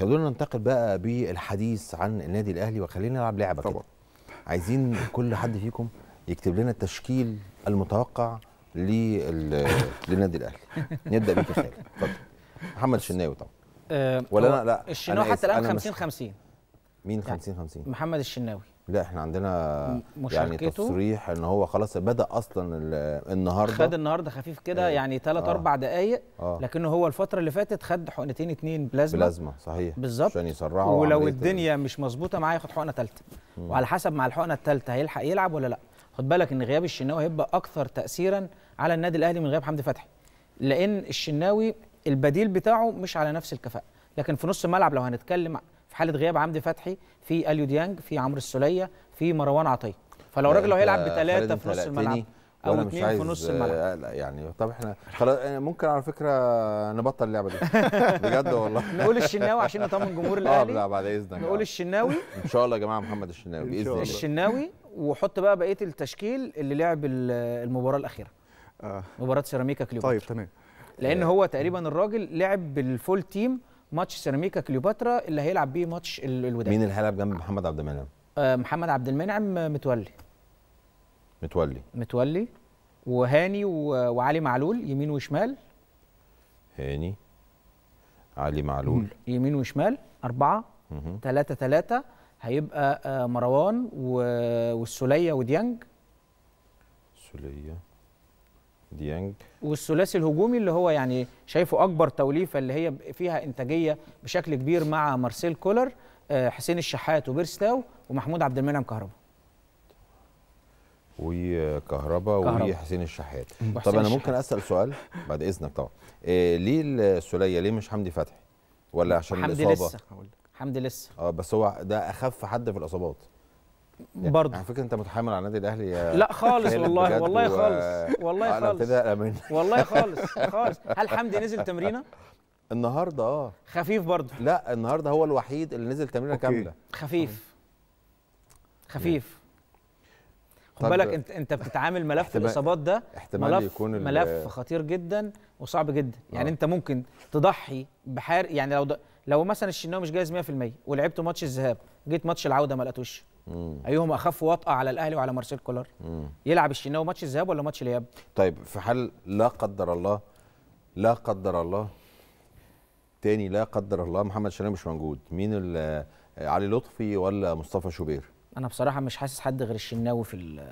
خلونا ننتقل بقى بالحديث عن النادي الاهلي وخلينا نلعب لعبه طبعا كده. عايزين كل حد فيكم يكتب لنا التشكيل المتوقع للنادي الاهلي نبدا بيك يا خالد اتفضل محمد الشناوي طبعا آه، ولا انا لا الشناوي حتى الان 50 50 مين 50 50 محمد الشناوي لا احنا عندنا يعني تصريح ان هو خلاص بدا اصلا النهارده خد النهارده خفيف كده ايه يعني 3 آه دقائق آه لكن هو الفتره اللي فاتت خد حقنتين اتنين بلازما بلازما صحيح بالظبط عشان يسرعه ولو الدنيا مش مظبوطه معاه ياخد حقنه ثالثه وعلى حسب مع الحقنه الثالثه هيلحق يلعب ولا لا خد بالك ان غياب الشناوي هيبقى اكثر تاثيرا على النادي الاهلي من غياب حمدي فتحي لان الشناوي البديل بتاعه مش على نفس الكفاءه لكن في نص الملعب لو هنتكلم في حاله غياب عمدي فتحي في اليو ديانج في عمرو السوليه في مروان عطيه فلو الراجل لو آه، هيلعب بثلاثه في نص الملعب او اثنين في نص الملعب آه، لا يعني طب احنا خلاص آه، ممكن على فكره نبطل اللعبه دي بجد والله نقول الشناوي عشان نطمن جمهور الاهلي اه لا بعد اذنك نقول الشناوي ان شاء الله يا جماعه محمد الشناوي باذن الله الشناوي وحط بقى بقيه التشكيل اللي لعب المباراه الاخيره مباراه سيراميكا كليوباترا طيب تمام لان هو تقريبا الراجل لعب بالفول تيم ماتش سيراميكا كليوباترا اللي هيلعب بيه ماتش الوداد مين اللي هيلعب جنب محمد عبد المنعم؟ آه محمد عبد المنعم آه، متولي متولي متولي وهاني وعلي معلول يمين وشمال هاني علي معلول يمين وشمال أربعة ثلاثة ثلاثة هيبقى آه، مروان والسولية وديانج سولية ديانج والثلاثي الهجومي اللي هو يعني شايفه اكبر توليفه اللي هي فيها انتاجيه بشكل كبير مع مارسيل كولر آه، حسين الشحات وبيرستاو ومحمود عبد المنعم كهربا وكهربا وحسين الشحات طب انا ممكن اسال سؤال بعد اذنك طبعا إيه ليه السوليه ليه مش حمدي فتحي ولا عشان حمدي الاصابه حمدي لسه حمدي لسه اه بس هو ده اخف حد في الاصابات يعني برضه على فكره انت متحامل على النادي الاهلي يا لا خالص والله والله خالص والله خالص والله خالص خالص هل حمدي نزل تمرينه النهارده اه خفيف برضه لا النهارده هو الوحيد اللي نزل تمرينه كامله خفيف خفيف خد بالك انت انت بتتعامل ملف الاصابات ده احتمال ملف يكون ملف خطير جدا وصعب جدا يعني آه. انت ممكن تضحي بحار يعني لو لو مثلا الشناوي مش جاهز 100% ولعبته ماتش الذهاب جيت ماتش العوده ما لقيتوش مم. ايهم اخف وطأه على الاهلي وعلى مارسيل كولر مم. يلعب الشناوي ماتش الذهاب ولا ماتش الاياب طيب في حال لا قدر الله لا قدر الله تاني لا قدر الله محمد شناوي مش موجود مين آه، علي لطفي ولا مصطفى شوبير انا بصراحه مش حاسس حد غير الشناوي في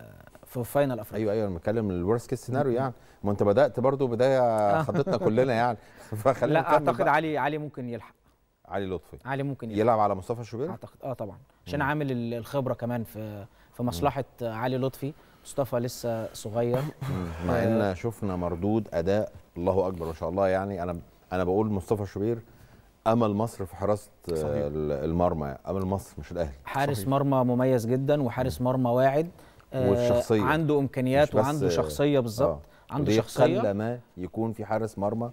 في فاينل افريقيا ايوه ايوه انا بتكلم الورست كيس سيناريو يعني ما انت بدات برضو بدايه آه. خضتنا كلنا يعني فخلينا لا اعتقد علي علي ممكن يلحق علي لطفي علي ممكن يلعب, يلعب على مصطفى شوبير اعتقد اه طبعا عشان عامل الخبره كمان في في مصلحه مم. علي لطفي مصطفى لسه صغير مع ان آه. شفنا مردود اداء الله اكبر ما شاء الله يعني انا انا بقول مصطفى شوبير امل مصر في حراسه صحيح. المرمى امل مصر مش الاهلي حارس صحيح. مرمى مميز جدا وحارس مرمى واعد آه، والشخصيه عنده امكانيات وعنده شخصيه بالظبط آه. عنده شخصيه قل ما يكون في حارس مرمى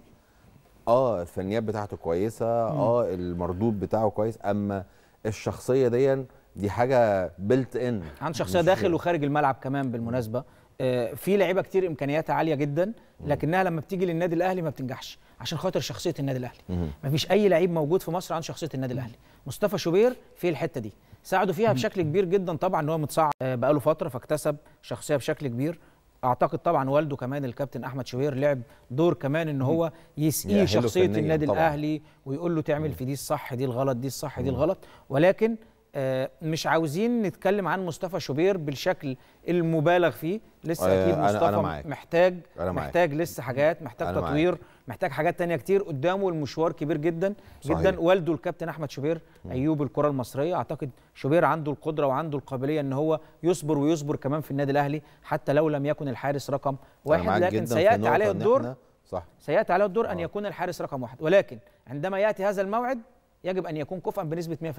اه الفنيات بتاعته كويسه اه المردود بتاعه كويس اما الشخصيه دي دي حاجه بيلت ان عن شخصيه داخل وخارج الملعب كمان بالمناسبه آه في لعيبه كتير امكانياتها عاليه جدا لكنها لما بتيجي للنادي الاهلي ما بتنجحش عشان خاطر شخصيه النادي الاهلي ما فيش اي لعيب موجود في مصر عن شخصيه النادي الاهلي مصطفى شوبير في الحته دي ساعدوا فيها بشكل كبير جدا طبعا ان هو متصعد آه، بقاله فتره فاكتسب شخصيه بشكل كبير اعتقد طبعا والده كمان الكابتن احمد شوير لعب دور كمان ان هو يسقيه شخصيه النادي طبعًا. الاهلي ويقول له تعمل في دي الصح دي الغلط دي الصح دي الغلط ولكن آه، مش عاوزين نتكلم عن مصطفى شوبير بالشكل المبالغ فيه لسه آه، اكيد مصطفى أنا معاك. محتاج أنا معاك. محتاج لسه حاجات محتاج تطوير معاك. محتاج حاجات تانية كتير قدامه المشوار كبير جدا صحيح. جدا والده الكابتن احمد شوبير ايوب الكره المصريه اعتقد شوبير عنده القدره وعنده القابليه ان هو يصبر ويصبر كمان في النادي الاهلي حتى لو لم يكن الحارس رقم واحد لكن سياتي عليه الدور صح سياتي عليه الدور ان آه. يكون الحارس رقم واحد ولكن عندما ياتي هذا الموعد يجب ان يكون كفءا بنسبه 100%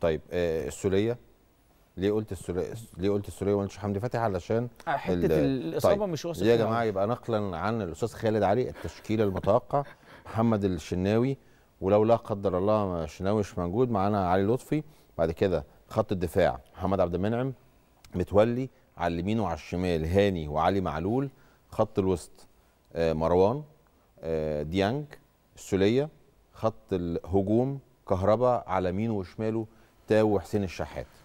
طيب آه، السوليه ليه قلت السوريه ليه قلت السوريه وانش حمدي فتحي علشان آه، حته طيب، الاصابه طيب. مش واثق يا جماعه يبقى نقلا عن الاستاذ خالد علي التشكيل المتوقع محمد الشناوي ولو لا قدر الله الشناوي مش موجود معانا علي لطفي بعد كده خط الدفاع محمد عبد المنعم متولي على اليمين وعلى الشمال هاني وعلي معلول خط الوسط آه، مروان ديانج السوليه خط الهجوم كهرباء على مين وشماله تاو وحسين الشحات